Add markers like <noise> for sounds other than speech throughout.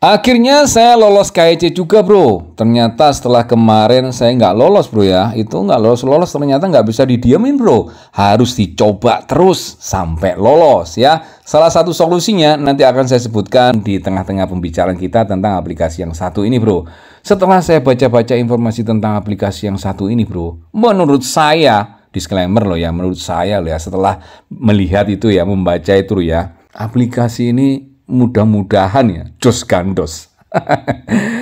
Akhirnya saya lolos KIC juga bro Ternyata setelah kemarin saya nggak lolos bro ya Itu nggak lolos-lolos ternyata nggak bisa didiamin bro Harus dicoba terus sampai lolos ya Salah satu solusinya nanti akan saya sebutkan di tengah-tengah pembicaraan kita tentang aplikasi yang satu ini bro Setelah saya baca-baca informasi tentang aplikasi yang satu ini bro Menurut saya disclaimer loh ya menurut saya loh ya setelah melihat itu ya membaca itu ya aplikasi ini mudah-mudahan ya jos gandos <laughs>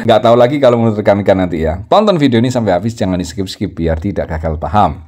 nggak tahu lagi kalau menurut rekan-rekan nanti ya tonton video ini sampai habis jangan di skip skip biar tidak gagal paham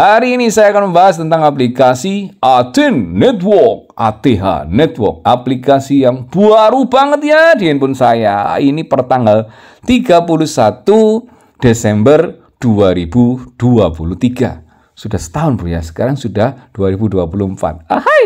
Hari ini saya akan membahas tentang aplikasi ATIN Network, ATH Network, aplikasi yang baru banget ya di handphone saya. Ini pertanggal 31 Desember 2023. Sudah setahun bro ya, sekarang sudah 2024. Ahai!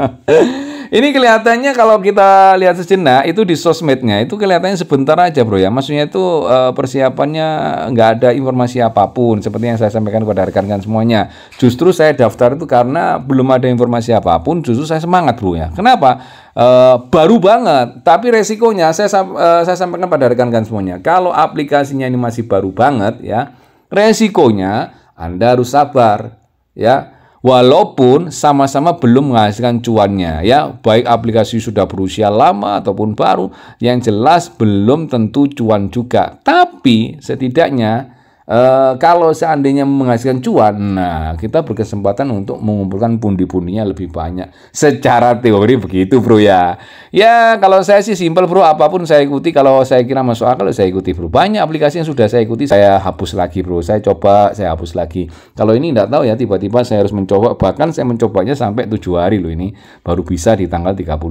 <laughs> Ini kelihatannya kalau kita lihat sejenak itu di sosmednya itu kelihatannya sebentar aja bro ya. Maksudnya itu eh, persiapannya nggak ada informasi apapun seperti yang saya sampaikan kepada rekan-rekan semuanya. Justru saya daftar itu karena belum ada informasi apapun. Justru saya semangat bro ya. Kenapa? Uh, baru banget. Tapi resikonya saya uh, saya sampaikan pada rekan-rekan semuanya. Kalau aplikasinya ini masih baru banget ya, resikonya anda harus sabar ya. Walaupun sama-sama belum menghasilkan cuannya ya, baik aplikasi sudah berusia lama ataupun baru, yang jelas belum tentu cuan juga. Tapi setidaknya Eh, kalau seandainya menghasilkan cuan, nah kita berkesempatan untuk mengumpulkan pundi-pundinya lebih banyak. Secara teori begitu, bro ya. Ya kalau saya sih simple, bro. Apapun saya ikuti. Kalau saya kira masuk akal, ya saya ikuti, bro. Banyak aplikasi yang sudah saya ikuti, saya hapus lagi, bro. Saya coba, saya hapus lagi. Kalau ini tidak tahu ya, tiba-tiba saya harus mencoba. Bahkan saya mencobanya sampai tujuh hari loh ini, baru bisa di tanggal 31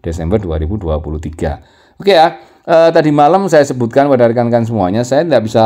Desember 2023. Oke ya, uh, tadi malam saya sebutkan pada rekan-rekan semuanya, saya tidak bisa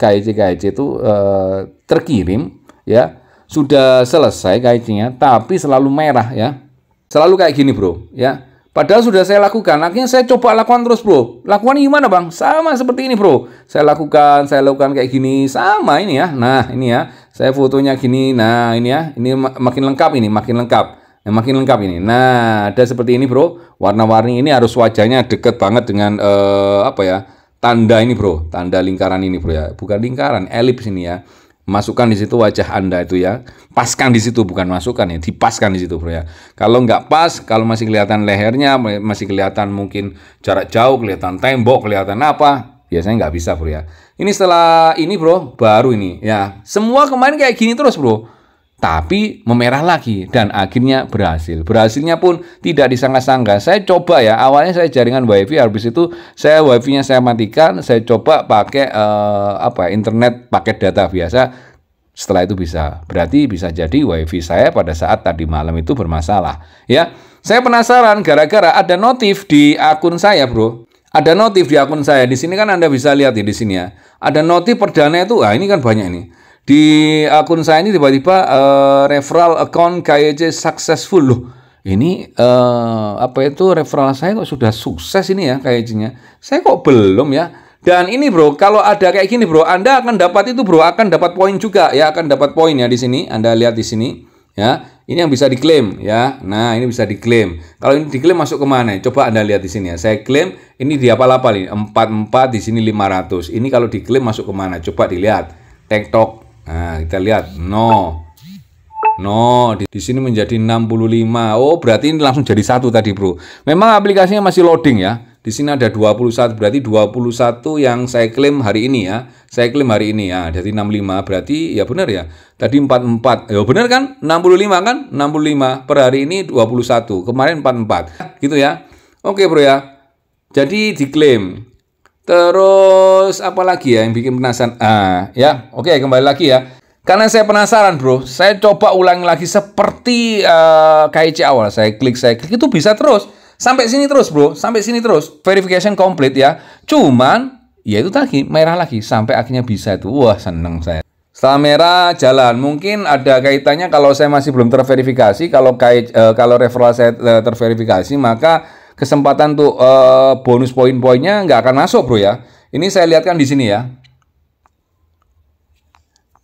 KIC KIC itu uh, terkirim ya. Sudah selesai KIC-nya, tapi selalu merah ya. Selalu kayak gini, Bro, ya. Padahal sudah saya lakukan, akhirnya saya coba lakukan terus, Bro. Lakukan gimana, Bang? Sama seperti ini, Bro. Saya lakukan, saya lakukan kayak gini, sama ini ya. Nah, ini ya. Saya fotonya gini. Nah, ini ya. Ini makin lengkap ini, makin lengkap yang makin lengkap ini. Nah, ada seperti ini, Bro. Warna-warni ini harus wajahnya deket banget dengan uh, apa ya? Tanda ini, Bro. Tanda lingkaran ini, Bro ya. Bukan lingkaran, elips ini ya. Masukkan di situ wajah Anda itu ya. Paskan di situ bukan masukkan ya, dipaskan di situ, Bro ya. Kalau nggak pas, kalau masih kelihatan lehernya, masih kelihatan mungkin jarak jauh, kelihatan tembok, kelihatan apa, biasanya nggak bisa, Bro ya. Ini setelah ini, Bro, baru ini ya. Semua kemarin kayak gini terus, Bro tapi memerah lagi dan akhirnya berhasil. Berhasilnya pun tidak disangka-sangka. Saya coba ya, awalnya saya jaringan WiFi, habis itu saya WiFi-nya saya matikan, saya coba pakai eh, apa ya, internet pakai data biasa. Setelah itu bisa. Berarti bisa jadi WiFi saya pada saat tadi malam itu bermasalah, ya. Saya penasaran gara-gara ada notif di akun saya, Bro. Ada notif di akun saya. Di sini kan Anda bisa lihat ya di sini ya. Ada notif perdana itu. Ah, ini kan banyak ini. Di akun saya ini tiba-tiba uh, referral account KYC successful loh. Ini uh, apa itu referral saya kok sudah sukses ini ya KYC-nya. Saya kok belum ya. Dan ini bro, kalau ada kayak gini bro, Anda akan dapat itu bro, akan dapat poin juga ya, akan dapat poin ya di sini. Anda lihat di sini ya. Ini yang bisa diklaim ya. Nah, ini bisa diklaim. Kalau ini diklaim masuk kemana? Coba Anda lihat di sini ya. Saya klaim ini di apa lapal ini? 44 di sini 500. Ini kalau diklaim masuk kemana? Coba dilihat. TikTok Nah, kita lihat no No, di, di sini menjadi 65. Oh, berarti ini langsung jadi satu tadi, Bro. Memang aplikasinya masih loading ya. Di sini ada 21, berarti 21 yang saya klaim hari ini ya. Saya klaim hari ini ya. Jadi 65, berarti ya benar ya. Tadi 44. Ya benar kan? 65 kan? 65 per hari ini 21. Kemarin 44. Gitu ya. Oke, Bro ya. Jadi diklaim Terus apa lagi ya yang bikin penasaran? Ah, ya. Oke, okay, kembali lagi ya. Karena saya penasaran, Bro. Saya coba ulangi lagi seperti uh, eh, KIC awal. Saya klik, saya klik itu bisa terus. Sampai sini terus, Bro. Sampai sini terus. Verification complete ya. Cuman ya itu tadi merah lagi sampai akhirnya bisa itu. Wah, seneng saya. Setelah merah jalan, mungkin ada kaitannya kalau saya masih belum terverifikasi, kalau kait, uh, kalau referral saya eh, terverifikasi, maka kesempatan untuk uh, bonus poin-poinnya nggak akan masuk bro ya. Ini saya lihatkan di sini ya.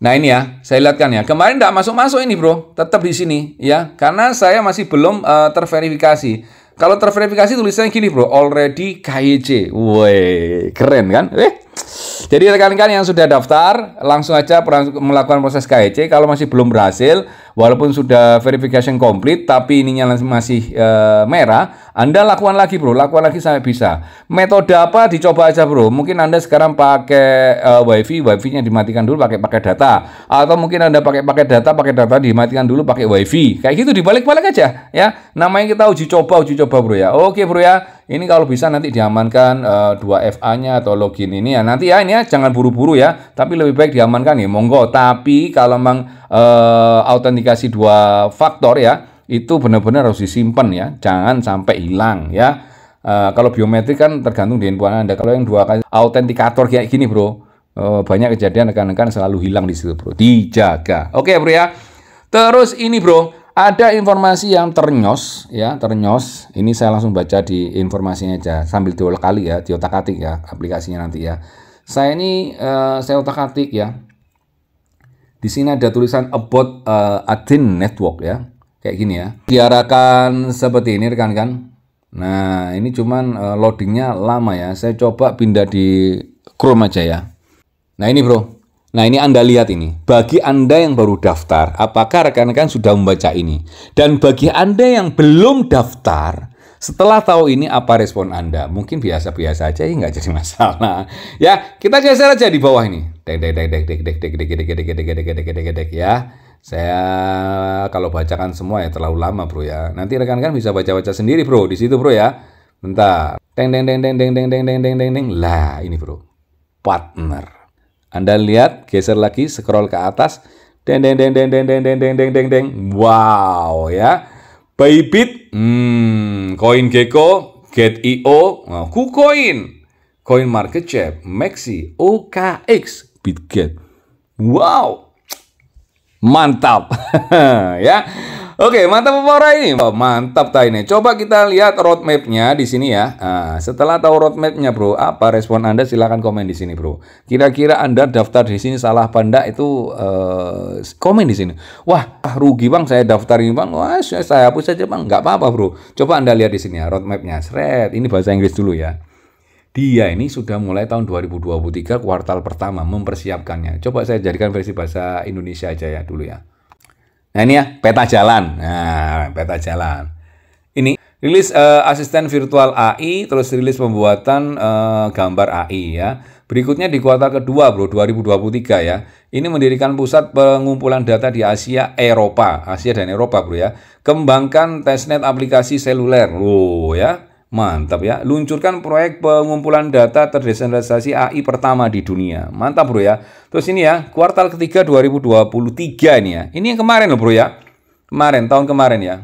Nah ini ya, saya lihatkan ya. Kemarin nggak masuk-masuk ini bro, tetap di sini ya. Karena saya masih belum uh, terverifikasi. Kalau terverifikasi tulisannya gini bro, already KYC. Woi, keren kan? Eh, jadi rekan-rekan yang sudah daftar, langsung aja melakukan proses KEC. Kalau masih belum berhasil, walaupun sudah verification complete, tapi ininya masih e, merah, Anda lakukan lagi bro, lakukan lagi sampai bisa. Metode apa? Dicoba aja bro. Mungkin Anda sekarang pakai e, WiFi, WiFi-nya dimatikan dulu pakai pakai data, atau mungkin Anda pakai pakai data, pakai data dimatikan dulu pakai WiFi. Kayak gitu dibalik-balik aja ya. Namanya kita uji coba, uji coba bro ya. Oke bro ya ini kalau bisa nanti diamankan uh, eh, 2FA-nya atau login ini ya. Nanti ya ini ya jangan buru-buru ya, tapi lebih baik diamankan ya monggo. Tapi kalau memang uh, autentikasi dua faktor ya, itu benar-benar harus disimpan ya. Jangan sampai hilang ya. Uh, kalau biometrik kan tergantung di handphone Anda. Kalau yang dua kali autentikator kayak gini, Bro. Uh, banyak kejadian rekan-rekan selalu hilang di situ, Bro. Dijaga. Oke, Bro ya. Terus ini, Bro ada informasi yang ternyos, ya ternyos. Ini saya langsung baca di informasinya aja sambil diulang kali ya, diotak atik ya aplikasinya nanti ya. Saya ini uh, saya otak atik ya. Di sini ada tulisan about uh, Adin Network ya, kayak gini ya. Diarahkan seperti ini rekan-rekan. Nah ini cuman uh, loadingnya lama ya. Saya coba pindah di Chrome aja ya. Nah ini bro, Nah ini Anda lihat ini, bagi Anda yang baru daftar, apakah rekan-rekan sudah membaca ini? Dan bagi Anda yang belum daftar, setelah tahu ini apa respon Anda? Mungkin biasa-biasa aja, ya nggak jadi masalah. Ya, kita geser aja di bawah ini. Dek, dek, dek, dek, dek, dek, dek, dek, dek, dek, dek, dek, dek, dek, dek, ya. Saya kalau bacakan semua ya terlalu lama bro ya. Nanti rekan-rekan bisa baca-baca sendiri bro, di situ bro ya. Bentar. Deng, deng, deng, deng, deng, deng, deng, deng, deng, deng, deng. Lah, ini bro. Partner. Anda lihat, geser lagi, scroll ke atas. Deng deng deng deng deng deng deng deng deng deng deng. Wow ya. Bybit, hmm, koin Gecko, Get.io, nah, KuCoin, Coin Market Cap, Maxi, OKX, Bitget. Wow. Mantap. <laughs> ya. Oke, mantap apa ini? Oh, mantap ta ini. Coba kita lihat roadmapnya di sini ya. Nah, setelah tahu roadmapnya bro, apa respon anda? Silahkan komen di sini bro. Kira-kira anda daftar di sini salah panda itu eh, komen di sini. Wah rugi bang, saya daftar ini bang. Wah saya hapus saja bang, nggak apa-apa bro. Coba anda lihat di sini ya roadmapnya. Seret, ini bahasa Inggris dulu ya dia ini sudah mulai tahun 2023 kuartal pertama mempersiapkannya. Coba saya jadikan versi bahasa Indonesia aja ya dulu ya. Nah ini ya peta jalan. Nah peta jalan. Ini rilis uh, asisten virtual AI, terus rilis pembuatan uh, gambar AI ya. Berikutnya di kuartal kedua bro 2023 ya. Ini mendirikan pusat pengumpulan data di Asia Eropa, Asia dan Eropa bro ya. Kembangkan testnet aplikasi seluler. Loh ya. Mantap ya, luncurkan proyek pengumpulan data terdesentralisasi AI pertama di dunia. Mantap bro ya. Terus ini ya, kuartal ketiga 2023 ini ya. Ini yang kemarin loh bro ya. Kemarin, tahun kemarin ya.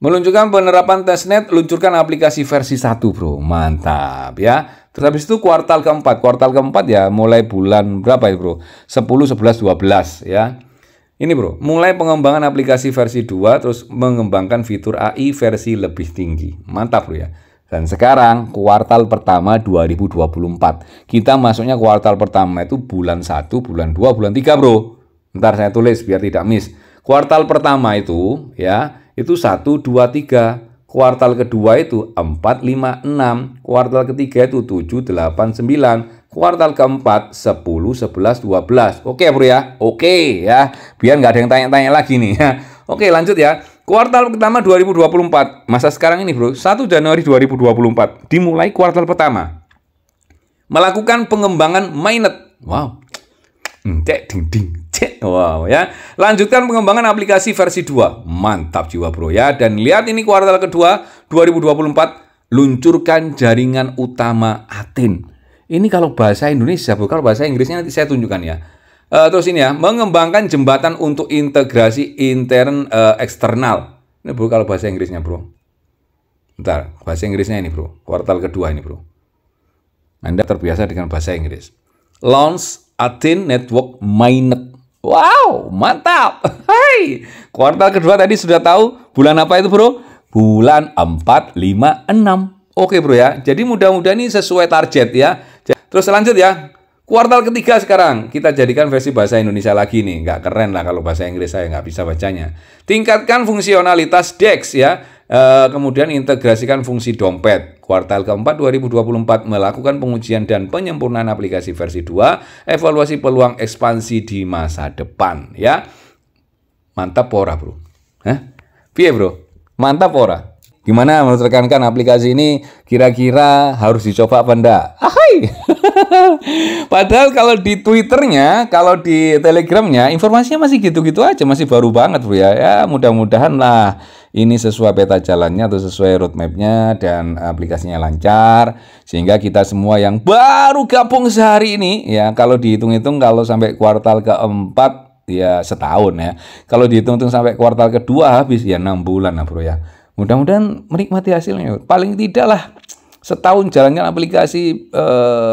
Meluncurkan penerapan testnet, luncurkan aplikasi versi 1 bro. Mantap ya. Terus habis itu kuartal keempat. Kuartal keempat ya mulai bulan berapa ya bro? 10, 11, 12 ya. Ini bro, mulai pengembangan aplikasi versi 2 terus mengembangkan fitur AI versi lebih tinggi. Mantap bro ya. Dan sekarang kuartal pertama 2024. Kita masuknya kuartal pertama itu bulan 1, bulan 2, bulan 3, Bro. Ntar saya tulis biar tidak miss. Kuartal pertama itu ya, itu 1 2 3. Kuartal kedua itu 4 5 6. Kuartal ketiga itu 7 8 9. Kuartal keempat 10 11 12. Oke, Bro ya. Oke ya. Biar nggak ada yang tanya-tanya lagi nih ya. Oke, lanjut ya. Kuartal pertama 2024, masa sekarang ini bro, 1 Januari 2024, dimulai kuartal pertama. Melakukan pengembangan mainnet. Wow. Hmm, cek ding ding cek. Wow ya. Lanjutkan pengembangan aplikasi versi 2. Mantap jiwa bro ya. Dan lihat ini kuartal kedua 2024 luncurkan jaringan utama atin Ini kalau bahasa Indonesia, bro. kalau bahasa Inggrisnya nanti saya tunjukkan ya. Uh, terus ini ya, mengembangkan jembatan untuk integrasi intern uh, eksternal. Ini bro kalau bahasa Inggrisnya bro. Bentar, bahasa Inggrisnya ini bro, kuartal kedua ini bro. Anda terbiasa dengan bahasa Inggris. Launch Athen Network Mainnet. Wow, mantap. <laughs> Hai, kuartal kedua tadi sudah tahu bulan apa itu bro? Bulan 4, 5, 6. Oke bro ya, jadi mudah-mudahan ini sesuai target ya. Terus lanjut ya, Kuartal ketiga sekarang kita jadikan versi bahasa Indonesia lagi nih, nggak keren lah kalau bahasa Inggris saya nggak bisa bacanya. Tingkatkan fungsionalitas DEX ya, e, kemudian integrasikan fungsi dompet. Kuartal keempat 2024 melakukan pengujian dan penyempurnaan aplikasi versi 2, evaluasi peluang ekspansi di masa depan ya. Mantap pora bro, Hah? Pie bro? Mantap pora? Gimana menurut rekan-rekan aplikasi ini kira-kira harus dicoba apa enggak? Ahai. <laughs> Padahal kalau di Twitternya, kalau di Telegramnya informasinya masih gitu-gitu aja, masih baru banget bro ya. Ya mudah-mudahan lah ini sesuai peta jalannya atau sesuai roadmapnya dan aplikasinya lancar sehingga kita semua yang baru gabung sehari ini ya kalau dihitung-hitung kalau sampai kuartal keempat ya setahun ya kalau dihitung-hitung sampai kuartal kedua habis ya enam bulan lah bro ya Mudah-mudahan menikmati hasilnya. Paling tidak lah setahun jalankan aplikasi e,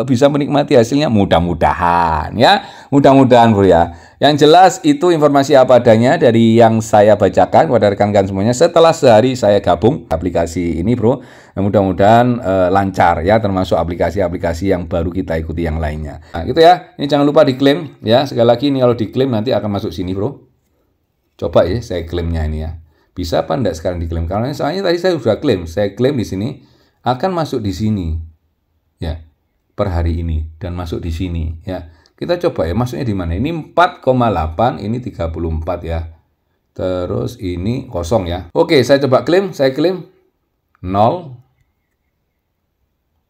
bisa menikmati hasilnya mudah-mudahan ya mudah-mudahan bro ya yang jelas itu informasi apa adanya dari yang saya bacakan kepada rekan-rekan semuanya setelah sehari saya gabung aplikasi ini bro nah, mudah-mudahan e, lancar ya termasuk aplikasi-aplikasi yang baru kita ikuti yang lainnya nah, gitu ya ini jangan lupa diklaim ya sekali lagi ini kalau diklaim nanti akan masuk sini bro coba ya saya klaimnya ini ya bisa apa enggak sekarang diklaim? Karena soalnya tadi saya sudah klaim, saya klaim di sini akan masuk di sini. Ya, per hari ini dan masuk di sini ya. Kita coba ya, masuknya di mana? Ini 4,8, ini 34 ya. Terus ini kosong ya. Oke, saya coba klaim, saya klaim 0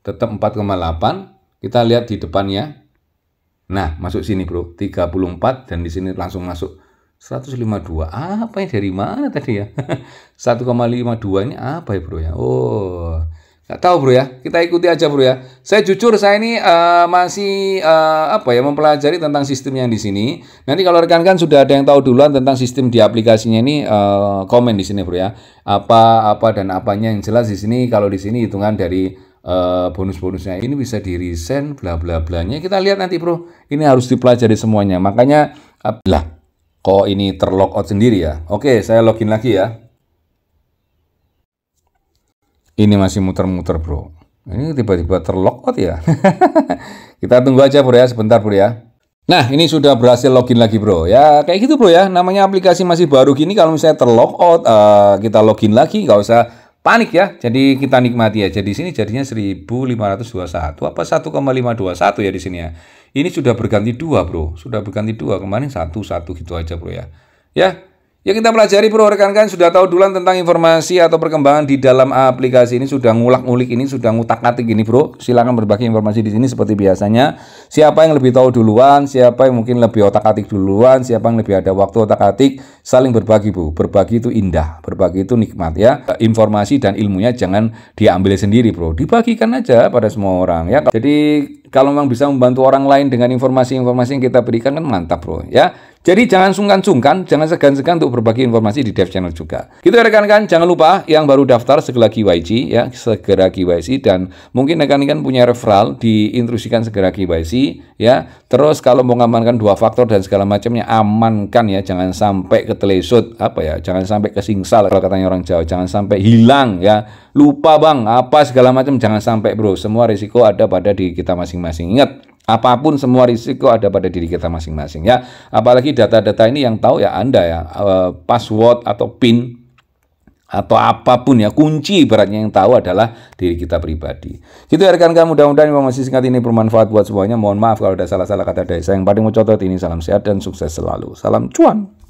tetap 4,8. Kita lihat di depannya. Nah, masuk sini, Bro. 34 dan di sini langsung masuk 152. Apa ya dari mana tadi ya? 1,52 <laughs> ini apa ya bro ya? Oh, nggak tahu bro ya. Kita ikuti aja bro ya. Saya jujur saya ini uh, masih uh, apa ya mempelajari tentang sistem yang di sini. Nanti kalau rekan-rekan sudah ada yang tahu duluan tentang sistem di aplikasinya ini uh, komen di sini bro ya. Apa apa dan apanya yang jelas di sini kalau di sini hitungan dari Uh, bonus-bonusnya ini bisa di resend bla bla blanya kita lihat nanti bro ini harus dipelajari semuanya makanya lah kok ini terlockout sendiri ya. Oke, saya login lagi ya. Ini masih muter-muter bro. Ini tiba-tiba terlockout ya. <laughs> Kita tunggu aja bro ya, sebentar bro ya. Nah, ini sudah berhasil login lagi bro. Ya, kayak gitu bro ya. Namanya aplikasi masih baru gini, kalau misalnya terlockout uh, eh, kita login lagi, Gak usah panik ya. Jadi kita nikmati ya jadi sini jadinya 1521 apa 1,521 ya di sini ya. Ini sudah berganti dua bro, sudah berganti dua kemarin satu satu gitu aja bro ya. Ya Ya kita pelajari bro rekan-rekan sudah tahu duluan tentang informasi atau perkembangan di dalam aplikasi ini sudah ngulak-ngulik ini sudah ngutak-ngatik gini bro. silahkan berbagi informasi di sini seperti biasanya. Siapa yang lebih tahu duluan, siapa yang mungkin lebih otak-atik duluan, siapa yang lebih ada waktu otak-atik, saling berbagi bro. Berbagi itu indah, berbagi itu nikmat ya. Informasi dan ilmunya jangan diambil sendiri bro. Dibagikan aja pada semua orang ya. Jadi kalau memang bisa membantu orang lain dengan informasi-informasi yang kita berikan kan mantap bro ya. Jadi jangan sungkan-sungkan, jangan segan-segan untuk berbagi informasi di Dev Channel juga. Gitu ya rekan-rekan, jangan lupa yang baru daftar segera KYC ya, segera KYC dan mungkin rekan-rekan punya referral diintrusikan segera KYC ya. Terus kalau mau mengamankan dua faktor dan segala macamnya amankan ya, jangan sampai ketelesut apa ya, jangan sampai kesingsal kalau katanya orang Jawa, jangan sampai hilang ya. Lupa Bang, apa segala macam jangan sampai bro. Semua risiko ada pada di kita masing-masing. Ingat, Apapun semua risiko ada pada diri kita masing-masing ya. Apalagi data-data ini yang tahu ya Anda ya, eh, password atau PIN atau apapun ya kunci beratnya yang tahu adalah diri kita pribadi. Gitu ya rekan-rekan mudah-mudahan informasi singkat ini bermanfaat buat semuanya. Mohon maaf kalau ada salah-salah kata dari saya. Yang paling mau contoh ini salam sehat dan sukses selalu. Salam cuan.